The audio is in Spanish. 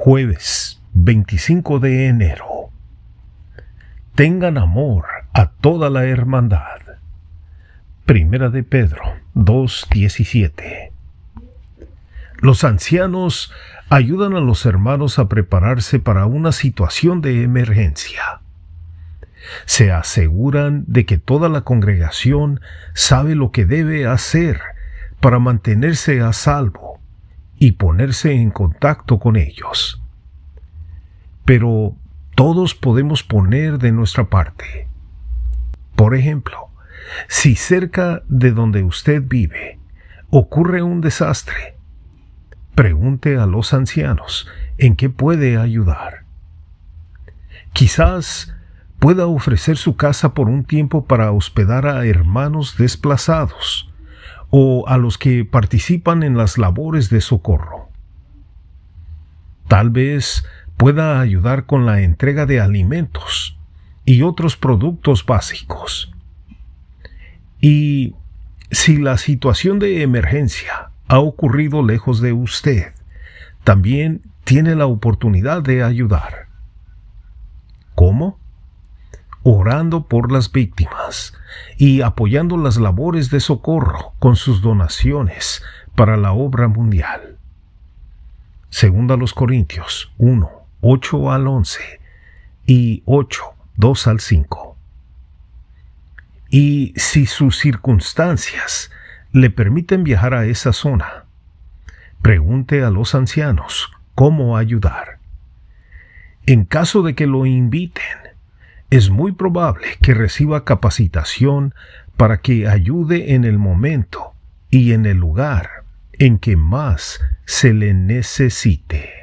Jueves 25 de enero. Tengan amor a toda la hermandad. Primera de Pedro 2.17. Los ancianos ayudan a los hermanos a prepararse para una situación de emergencia. Se aseguran de que toda la congregación sabe lo que debe hacer para mantenerse a salvo y ponerse en contacto con ellos. Pero todos podemos poner de nuestra parte. Por ejemplo, si cerca de donde usted vive ocurre un desastre, pregunte a los ancianos en qué puede ayudar. Quizás pueda ofrecer su casa por un tiempo para hospedar a hermanos desplazados o a los que participan en las labores de socorro. Tal vez pueda ayudar con la entrega de alimentos y otros productos básicos. Y si la situación de emergencia ha ocurrido lejos de usted, también tiene la oportunidad de ayudar. ¿Cómo? orando por las víctimas y apoyando las labores de socorro con sus donaciones para la obra mundial. Segunda los Corintios 1, 8 al 11 y 8, 2 al 5. Y si sus circunstancias le permiten viajar a esa zona, pregunte a los ancianos cómo ayudar. En caso de que lo inviten, es muy probable que reciba capacitación para que ayude en el momento y en el lugar en que más se le necesite.